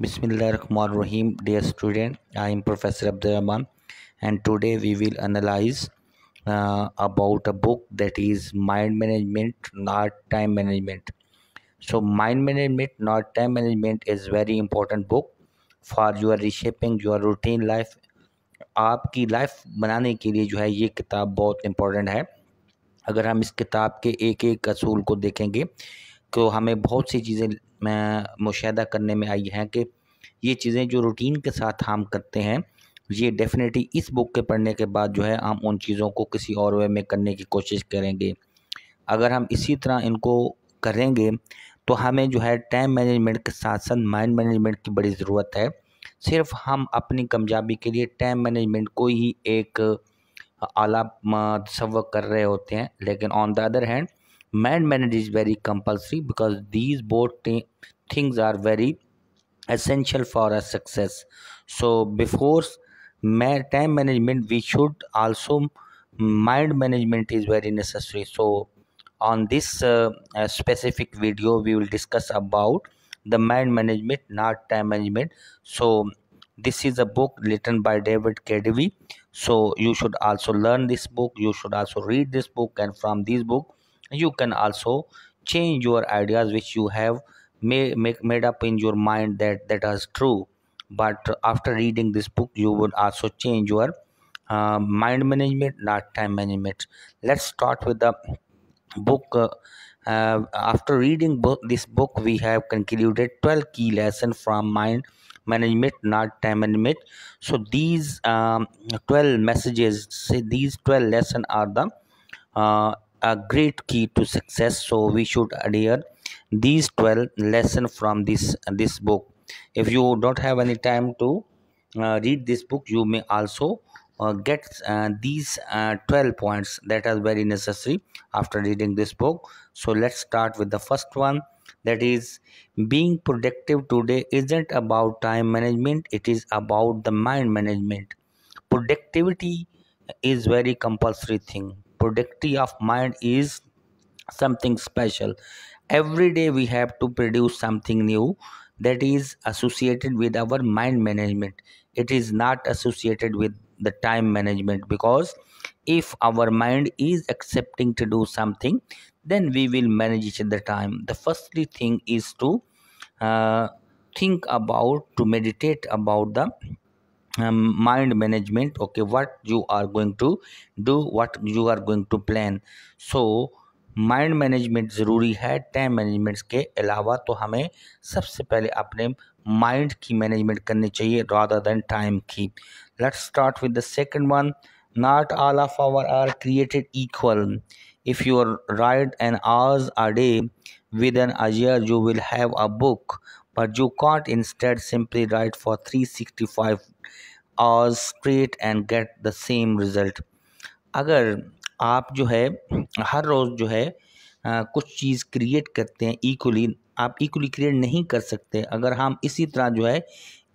बिसमीम dear student I am professor Abdulrahman and today we will analyse about a book that is mind management not time management so mind management not time management is very important book for your reshaping your routine life आपकी life बनाने के लिए जो है ये किताब बहुत important है अगर हम इस किताब के एक एक असूल को देखेंगे तो हमें बहुत सी चीज़ें मुशाह करने में आई है कि ये चीज़ें जो रूटीन के साथ हम करते हैं ये डेफिनेटली इस बुक के पढ़ने के बाद जो है हम उन चीज़ों को किसी और वे में करने की कोशिश करेंगे अगर हम इसी तरह इनको करेंगे तो हमें जो है टाइम मैनेजमेंट के साथ साथ माइंड मैनेजमेंट की बड़ी ज़रूरत है सिर्फ हम अपनी कमयाबी के लिए टाइम मैनेजमेंट को ही एक आला तस्वर कर रहे होते हैं लेकिन on the other hand man management is very compulsory because these both things are very essential for a success so before time management we should also mind management is very necessary so on this uh, uh specific video we will discuss about the mind management not time management so this is a book written by david kedevy so you should also learn this book you should also read this book and from this book you can also change your ideas which you have may, make made up in your mind that that is true but after reading this book you would also change your uh, mind management not time management let's start with the book uh, uh, after reading book, this book we have concluded 12 key lessons from mind management not time management so these um, 12 messages say these 12 lessons are the uh, a great key to success so we should adhere these 12 lessons from this this book if you don't have any time to uh, read this book you may also uh, get uh, these uh, 12 points that are very necessary after reading this book so let's start with the first one that is being productive today isn't about time management it is about the mind management productivity is very compulsory thing productivity of mind is something special every day we have to produce something new that is associated with our mind management it is not associated with the time management because if our mind is accepting to do something then we will manage the time the first thing is to uh, think about to meditate about the mind management okay what you are going to do what you are going to plan so mind management ज़रूरी है time management के अलावा तो हमें सबसे पहले अपने mind की मैनेजमेंट करनी चाहिए रादर देन टाइम की let's start with the second one not all of hour are created equal if you are write an hours are day with an a year you will have a book but you can't instead simply write for 365 hours straight and get the same result agar aap jo hai har roz jo hai kuch cheez create karte hain equally equally आप equally create नहीं कर सकते अगर हम इसी तरह जो है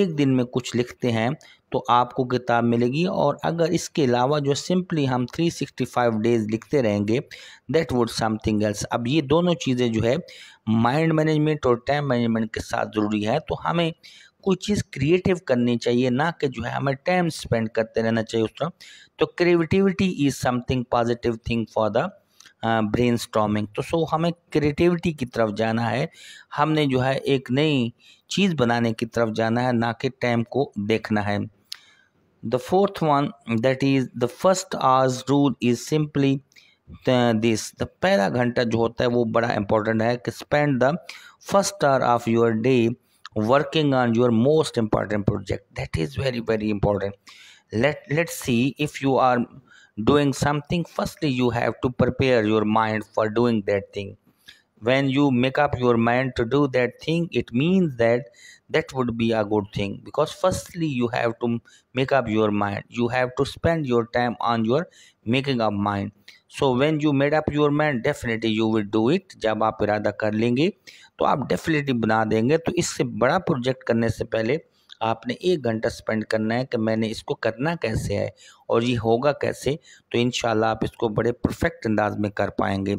एक दिन में कुछ लिखते हैं तो आपको किताब मिलेगी और अगर इसके अलावा जो सिंपली हम 365 डेज़ लिखते रहेंगे दैट वुड समथिंग एल्स अब ये दोनों चीज़ें जो है माइंड मैनेजमेंट और टाइम मैनेजमेंट के साथ ज़रूरी है तो हमें कोई चीज़ क्रिएटिव करनी चाहिए ना कि जो है हमें टाइम स्पेंड करते रहना चाहिए उस तरह तो creativity is something positive thing for the brain storming तो सो हमें क्रिएटिविटी की तरफ जाना है हमने जो है एक नई चीज़ बनाने की तरफ जाना है ना कि टाइम को देखना है the fourth one that is the first hours rule is simply this the पहला घंटा जो होता है वो बड़ा इंपॉर्टेंट है कि spend the first hour of your day working on your most important project that is very very important let let see if you are doing something firstly you have to prepare your mind for doing that thing when you make up your mind to do that thing it means that that would be a good thing because firstly you have to make up your mind you have to spend your time on your making up mind So when you made up your mind, definitely you will do it. Jab aap इरादा kar lenge, to aap definitely bana denge. To isse bada project करने se pehle. आपने एक घंटा spend करना है कि मैंने इसको करना कैसे है और ये होगा कैसे तो इन आप इसको बड़े परफेक्ट अंदाज में कर पाएंगे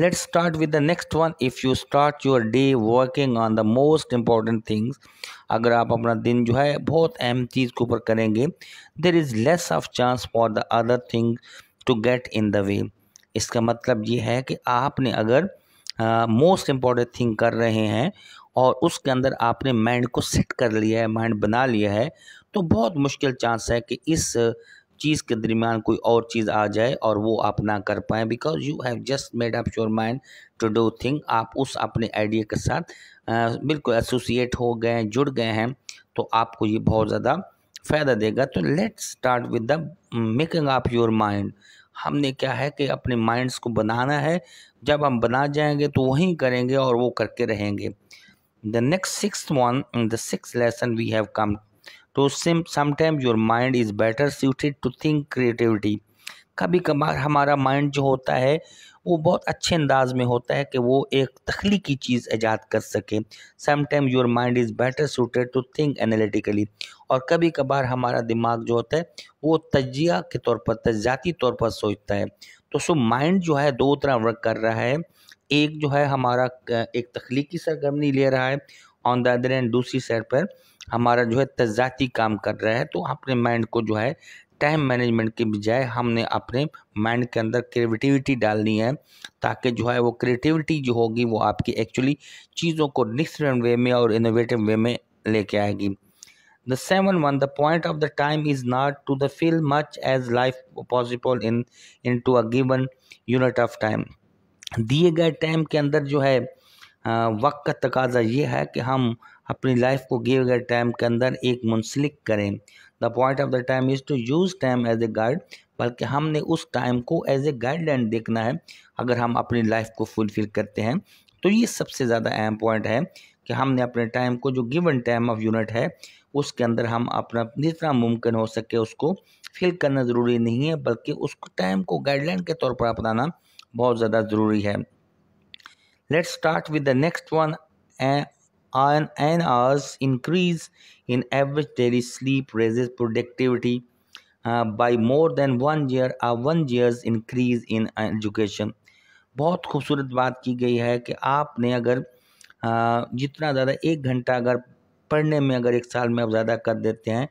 let's start with the next one if you start your day working on the most important things अगर आप अपना दिन जो है बहुत अहम चीज़ के ऊपर करेंगे there is less of chance for the other thing to get in the way इसका मतलब ये है कि आपने अगर मोस्ट इम्पॉर्टेंट थिंग कर रहे हैं और उसके अंदर आपने माइंड को सेट कर लिया है माइंड बना लिया है तो बहुत मुश्किल चांस है कि इस चीज़ के दरमियान कोई और चीज़ आ जाए और वो आप ना कर पाए because you have just made up your mind to do thing आप उस अपने आइडिया के साथ बिल्कुल एसोसिएट हो गए हैं जुड़ गए हैं तो आपको ये बहुत ज़्यादा फ़ायदा देगा तो let start with the making up your mind हमने क्या है कि अपने माइंड्स को बनाना है जब हम बना जाएंगे तो वहीं करेंगे और वो करके रहेंगे the next sixth one in the sixth lesson we have come to sim sometimes your mind is better suited to think creativity कभी कभार हमारा माइंड जो होता है वो बहुत अच्छे अंदाज में होता है कि वो एक तख्लीकी चीज़ ईजाद कर सके sometime your mind is better suited to think analytically और कभी कभार हमारा दिमाग जो होता है वो तजिया के तौर पर तजाती तौर पर सोचता है तो सो माइंड जो है दो तरह वर्क कर रहा है एक जो है हमारा एक तख्लीकी सरगर्मी ले रहा है ऑन द अदर एंड दूसरी साइड पर हमारा जो है तजाती काम कर रहा है तो अपने माइंड को जो है टाइम मैनेजमेंट के बजाय हमने अपने माइंड के अंदर क्रिएटिविटी डालनी है ताकि जो है वो क्रिएटिविटी जो होगी वो आपकी एक्चुअली चीज़ों को डिफरेंट वे में और इनोवेटिव वे में लेके आएगी the seven one the point of the time is not to the fill much as life possible in into a given unit of time दिए गए टाइम के अंदर जो है वक्त का तकाजा ये है कि हम अपनी लाइफ को दिए गए टाइम के अंदर एक मुंसलिक करें the point of the time is to use time as a guide बल्कि हमने उस टाइम को एज ए गाइडलाइन देखना है अगर हम अपनी लाइफ को फुलफ़िल करते हैं तो ये सबसे ज़्यादा अहम पॉइंट है कि हमने अपने टाइम को जो गिवन टाइम ऑफ यूनिट है उसके अंदर हम अपना जितना मुमकिन हो सके उसको फिल करना ज़रूरी नहीं है बल्कि उसको टाइम को गाइडलाइन के तौर पर अपनाना बहुत ज़्यादा ज़रूरी है let's start with the next one an an hour's increase in average daily sleep raises productivity by more than one year uh one year's increase in education बहुत खूबसूरत बात की गई है कि आपने अगर uh, जितना ज़्यादा एक घंटा अगर पढ़ने में अगर एक साल में आप ज़्यादा कर देते हैं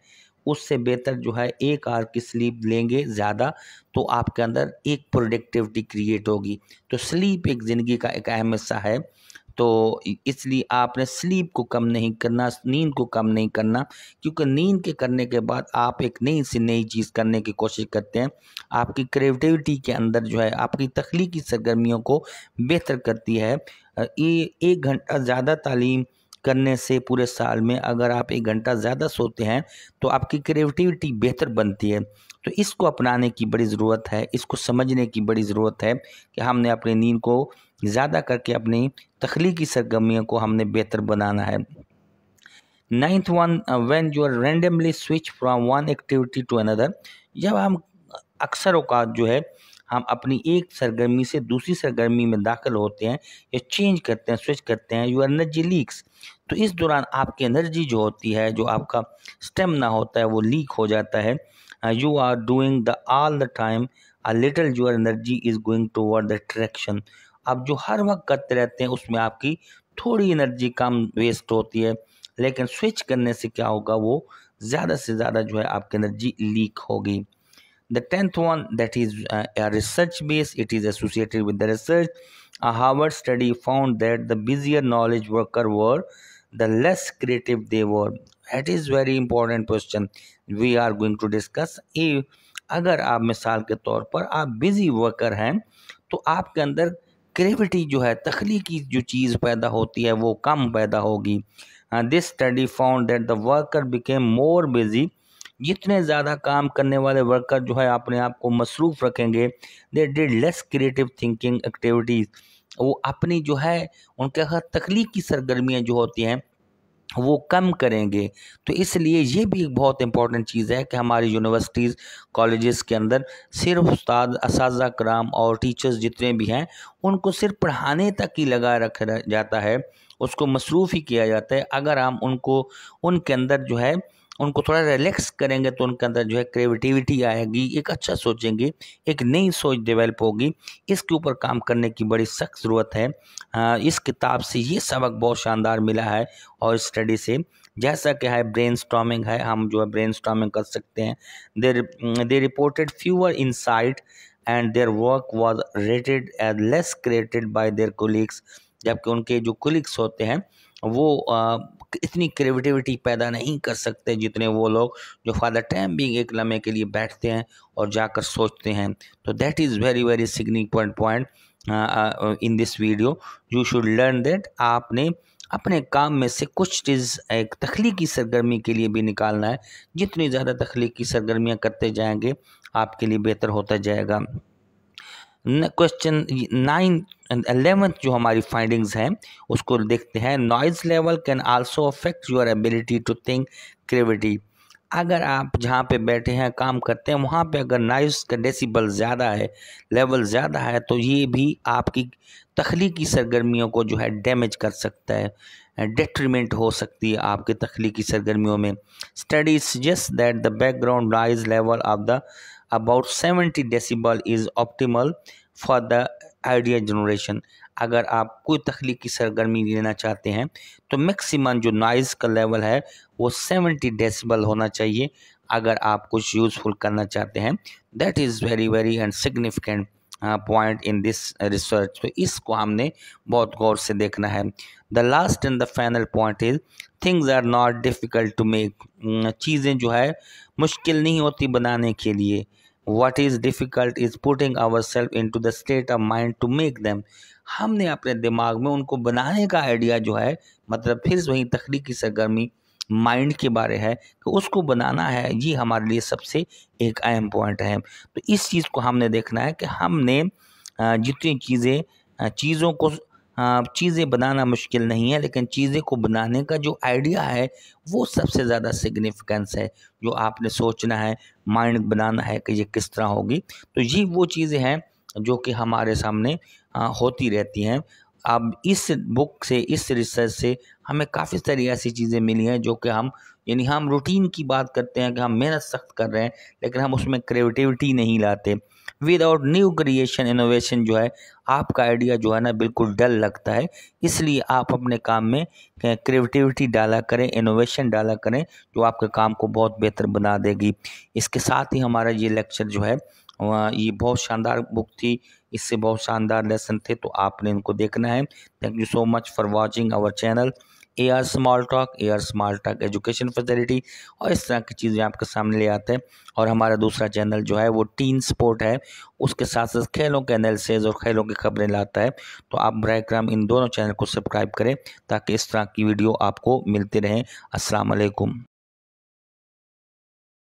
उससे बेहतर जो है एक आर की स्लीप लेंगे ज़्यादा तो आपके अंदर एक प्रोडक्टिविटी क्रिएट होगी तो स्लीप एक ज़िंदगी का एक अहम हिस्सा है तो इसलिए आपने स्लीप को कम नहीं करना नींद को कम नहीं करना क्योंकि नींद के करने के बाद आप एक नई से नई चीज़ करने की कोशिश करते हैं आपकी क्रिएटिविटी के अंदर जो है आपकी तख्लीकी सरगर्मियों को बेहतर करती है ये एक घंटा ज़्यादा तालीम करने से पूरे साल में अगर आप एक घंटा ज़्यादा सोते हैं तो आपकी क्रिएटिविटी बेहतर बनती है तो इसको अपनाने की बड़ी ज़रूरत है इसको समझने की बड़ी ज़रूरत है कि हमने अपनी नींद को ज़्यादा करके अपनी तख्लीकी सरगर्मियों को हमने बेहतर बनाना है ninth one one you are randomly switch from one activity to another जब हम अक्सर अवकात जो है हम अपनी एक सरगर्मी से दूसरी सरगर्मी में दाखिल होते हैं या चेंज करते हैं स्विच करते हैं आर एनर्जी लीक्स तो इस दौरान आपकी एनर्जी जो होती है जो आपका स्टेमिना होता है वो लीक हो जाता है you are doing the all the time a little your energy is going toward the traction आप जो हर वक्त करते रहते हैं उसमें आपकी थोड़ी एनर्जी कम वेस्ट होती है लेकिन स्विच करने से क्या होगा वो ज़्यादा से ज़्यादा जो है आपकी एनर्जी लीक होगी the tenth one that is research base it is associated with the research A Harvard study found that the busier knowledge worker were, the less creative they were. That is very important question we are going to discuss. If अगर आप मिसाल के तौर पर आप busy worker हैं तो आपके अंदर क्रेविटी जो है तख्लीकी जो चीज़ पैदा होती है वो कम पैदा होगी this study found that the worker became more busy जितने ज़्यादा काम करने वाले वर्कर जो है अपने आप को मसरूफ़ रखेंगे they did less creative thinking activities वो अपनी जो है उनके तकलीफ की सरगर्मियाँ जो होती हैं वो कम करेंगे तो इसलिए ये भी एक बहुत इंपॉर्टेंट चीज़ है कि हमारी यूनिवर्सिटीज़ कॉलेजेस के अंदर सिर्फ उस्ताद इस कराम और टीचर्स जितने भी हैं उनको सिर्फ पढ़ाने तक ही लगा रखा जाता है उसको मसरूफ़ ही किया जाता है अगर हम उनको उनके अंदर जो है उनको थोड़ा रिलैक्स करेंगे तो उनके अंदर जो है क्रिएटिविटी आएगी एक अच्छा सोचेंगे एक नई सोच डेवलप होगी इसके ऊपर काम करने की बड़ी सख्त ज़रूरत है इस किताब से ये सबक बहुत शानदार मिला है और स्टडी से जैसा कि है ब्रेन है हम जो है ब्रेन कर सकते हैं there they reported fewer insight and their work was rated as less created by their colleagues जबकि उनके जो कोलिग्स होते हैं वो इतनी क्रिएटिविटी पैदा नहीं कर सकते जितने वो लोग जो फादर टाइम भी एक लम्हे के लिए बैठते हैं और जाकर सोचते हैं तो that is very very significant point in this video you should learn that आपने अपने काम में से कुछ चीज़ एक तख्लीकी सरगर्मी के लिए भी निकालना है जितनी ज़्यादा तख्लीकी सरगर्मियाँ करते जाएंगे आपके लिए बेहतर होता जाएगा क्वेश्चन नाइन एलेवेंथ जो हमारी फाइंडिंग्स हैं उसको देखते हैं noise level can also affect your ability to think creativity अगर आप जहाँ पे बैठे हैं काम करते हैं वहाँ पे अगर नॉइज़ का डेसिबल ज़्यादा है लेवल ज़्यादा है तो ये भी आपकी तख्लीकी सरगर्मियों को जो है डैमेज कर सकता है डेट्रीमेंट हो सकती है आपके तख्लीकी सरगर्मियों में study suggest that the background noise level of the about 70 decibel is optimal for the idea generation अगर आप कोई तख्लीकी सरगर्मी लेना चाहते हैं तो मैक्सिमम जो नॉइज़ का लेवल है वो 70 डेसिबल होना चाहिए अगर आप कुछ यूज़फुल करना चाहते हैं that is very very and significant point in this research तो इसको हमने बहुत गौर से देखना है the last and the final point is things are not difficult to make चीज़ें जो है मुश्किल नहीं होती बनाने के लिए what is difficult is putting our self into the state of mind to make them हमने अपने दिमाग में उनको बनाने का आइडिया जो है मतलब फिर वहीं तख्लीकी सरगर्मी माइंड के बारे है कि उसको बनाना है ये हमारे लिए सबसे एक अहम पॉइंट है तो इस चीज़ को हमने देखना है कि हमने जितनी चीज़ें चीज़ों को चीज़ें बनाना मुश्किल नहीं है लेकिन चीज़ें को बनाने का जो आइडिया है वो सबसे ज़्यादा सिग्निफिकेंस है जो आपने सोचना है माइंड बनाना है कि ये किस तरह होगी तो ये वो चीज़ें हैं जो कि हमारे सामने होती रहती हैं अब इस बुक से इस रिसर्च से हमें काफ़ी सारी ऐसी चीज़ें मिली हैं जो कि हम यानी हम रूटीन की बात करते हैं कि हम मेहनत सख्त कर रहे हैं लेकिन हम उसमें क्रिएटिविटी नहीं लाते विदाउट न्यू क्रिएशन इनोवेशन जो है आपका आइडिया जो है ना बिल्कुल डल लगता है इसलिए आप अपने काम में क्रिएटिविटी डाला करें इनोवेशन डाला करें जो आपके काम को बहुत बेहतर बना देगी इसके साथ ही हमारा ये लेक्चर जो है ये बहुत शानदार बुक थी इससे बहुत शानदार लेसन थे तो आपने इनको देखना है thank you so much for watching our channel A R small talk A R small talk education facility और इस तरह की चीज़ें आपके सामने ले आते हैं और हमारा दूसरा चैनल जो है वो टीन स्पोर्ट है उसके साथ साथ खेलों के एनालिसिस और खेलों की खबरें लाता है तो आप बर कराम इन दोनों चैनल को सब्सक्राइब करें ताकि इस तरह की वीडियो आपको मिलती रहें असलकुम